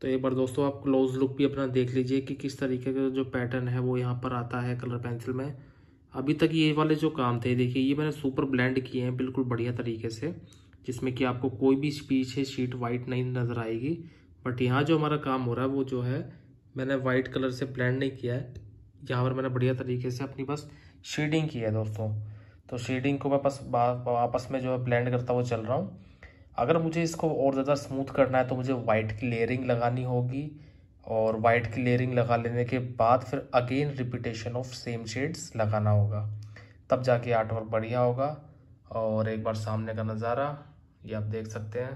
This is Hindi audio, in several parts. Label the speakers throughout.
Speaker 1: तो एक बार दोस्तों आप क्लोज लुक भी अपना देख लीजिए कि किस तरीके का जो पैटर्न है वो यहाँ पर आता है कलर पेंसिल में अभी तक ये वाले जो काम थे देखिए ये मैंने सुपर ब्लेंड किए हैं बिल्कुल बढ़िया तरीके से जिसमें कि आपको कोई भी पीछे शीट वाइट नहीं नज़र आएगी बट यहाँ जो हमारा काम हो रहा है वो जो है मैंने वाइट कलर से ब्लेंड नहीं किया है यहाँ पर मैंने बढ़िया तरीके से अपनी बस शेडिंग की है दोस्तों तो शेडिंग को मैं बस आपस में जो है ब्लेंड करता हुआ चल रहा हूँ अगर मुझे इसको और ज़्यादा स्मूथ करना है तो मुझे वाइट की लेयरिंग लगानी होगी और वाइट की लेयरिंग लगा लेने के बाद फिर again repetition of same shades लगाना होगा तब जाके आर्ट वर्क बढ़िया होगा और एक बार सामने का नज़ारा ये आप देख सकते हैं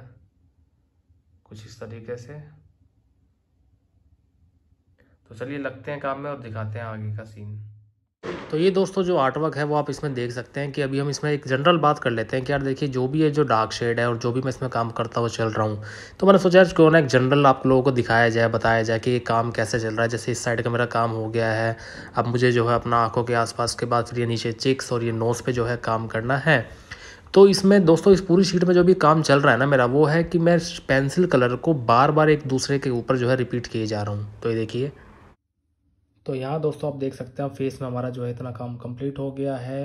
Speaker 1: कुछ इस तरीके से तो चलिए लगते हैं काम में और दिखाते हैं आगे का सीन तो ये दोस्तों जो आर्टवर्क है वो आप इसमें देख सकते हैं कि अभी हम इसमें एक जनरल बात कर लेते हैं कि यार देखिए जो भी ये जो डार्क शेड है और जो भी मैं इसमें काम करता हुआ चल रहा हूँ तो मैंने सोचा है क्यों ना एक जनरल आप लोगों को दिखाया जाए बताया जाए कि ये काम कैसे चल रहा है जैसे इस साइड का मेरा काम हो गया है अब मुझे जो है अपना आँखों के आसपास के बाद फिर ये नीचे चिक्स और ये नोज़ पर जो है काम करना है तो इसमें दोस्तों इस पूरी शीट में जो भी काम चल रहा है ना मेरा वो है कि मैं पेंसिल कलर को बार बार एक दूसरे के ऊपर जो है रिपीट किए जा रहा हूँ तो ये देखिए तो यहाँ दोस्तों आप देख सकते हैं फेस में हमारा जो है इतना काम कंप्लीट हो गया है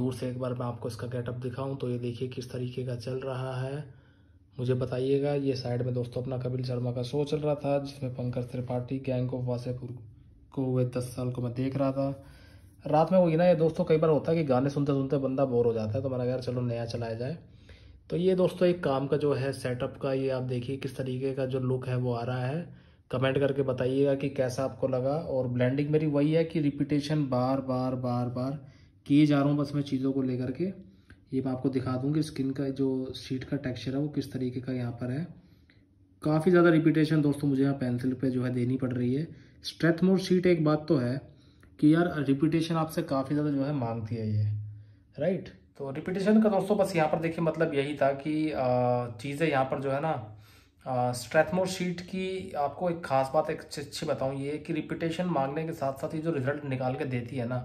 Speaker 1: दूर से एक बार मैं आपको इसका गेटअप दिखाऊं तो ये देखिए किस तरीके का चल रहा है मुझे बताइएगा ये साइड में दोस्तों अपना कपिल शर्मा का शो चल रहा था जिसमें पंकज त्रिपाठी गैंग ऑफ वासेपुर को हुए दस साल को मैं देख रहा था रात में वही ना ये दोस्तों कई बार होता है कि गाने सुनते सुनते बंदा बोर हो जाता है तो मैंने कहा चलो नया चलाया जाए तो ये दोस्तों एक काम का जो है सेटअप का ये आप देखिए किस तरीके का जो लुक है वो आ रहा है कमेंट करके बताइएगा कि कैसा आपको लगा और ब्लेंडिंग मेरी वही है कि रिपीटेशन बार बार बार बार किए जा रहा हूँ बस मैं चीज़ों को लेकर के ये मैं आपको दिखा दूँगी स्किन का जो शीट का टेक्सचर है वो किस तरीके का यहाँ पर है काफ़ी ज़्यादा रिपीटेशन दोस्तों मुझे यहाँ पेंसिल पे जो है देनी पड़ रही है स्ट्रेथ मोर शीट एक बात तो है कि यार रिपीटेशन आपसे काफ़ी ज़्यादा जो है मांगती है ये राइट तो रिपीटेशन का दोस्तों बस यहाँ पर देखिए मतलब यही था कि चीज़ें यहाँ पर जो है ना स्ट्रेथमोर शीट की आपको एक खास बात एक अच्छी बताऊँ ये कि रिपीटेशन मांगने के साथ साथ ये जो रिज़ल्ट निकाल के देती है ना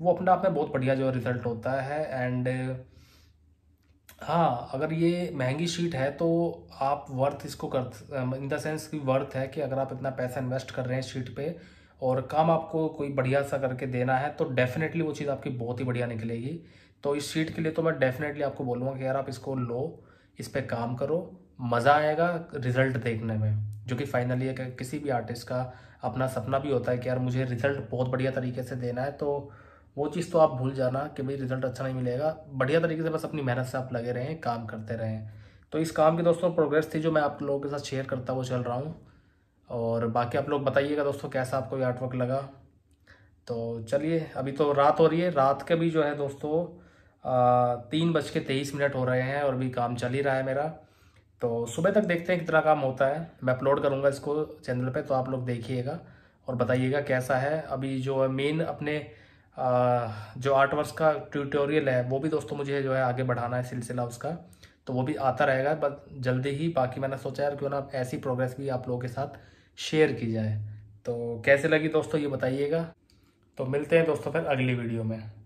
Speaker 1: वो अपने आप में बहुत बढ़िया जो रिज़ल्ट होता है एंड हाँ अगर ये महंगी शीट है तो आप वर्थ इसको कर इन द सेंस की वर्थ है कि अगर आप इतना पैसा इन्वेस्ट कर रहे हैं शीट पे और काम आपको कोई बढ़िया सा करके देना है तो डेफिनेटली वो चीज़ आपकी बहुत ही बढ़िया निकलेगी तो इस शीट के लिए तो मैं डेफिनेटली आपको बोलूँगा कि यार आप इसको लो इस पर काम करो मज़ा आएगा रिज़ल्ट देखने में जो कि फाइनली है किसी भी आर्टिस्ट का अपना सपना भी होता है कि यार मुझे रिज़ल्ट बहुत बढ़िया तरीके से देना है तो वो चीज़ तो आप भूल जाना कि भाई रिज़ल्ट अच्छा नहीं मिलेगा बढ़िया तरीके से बस अपनी मेहनत से आप लगे रहें काम करते रहें तो इस काम की दोस्तों प्रोग्रेस थी जो मैं आप लोगों के साथ शेयर करता हुआ चल रहा हूँ और बाकी आप लोग बताइएगा दोस्तों कैसा आपको ये आर्टवर्क लगा तो चलिए अभी तो रात हो रही है रात के भी जो है दोस्तों तीन बज के तेईस मिनट हो रहे हैं और अभी काम चल ही रहा है मेरा तो सुबह तक देखते हैं कितना काम होता है मैं अपलोड करूँगा इसको चैनल पे तो आप लोग देखिएगा और बताइएगा कैसा है अभी जो है मेन अपने आ, जो आर्टवर्स का ट्यूटोरियल है वो भी दोस्तों मुझे जो है आगे बढ़ाना है सिलसिला उसका तो वो भी आता रहेगा बट जल्दी ही बाकी मैंने सोचा है क्यों ना ऐसी प्रोग्रेस भी आप लोगों के साथ शेयर की जाए तो कैसे लगी दोस्तों ये बताइएगा तो मिलते हैं दोस्तों फिर अगली वीडियो में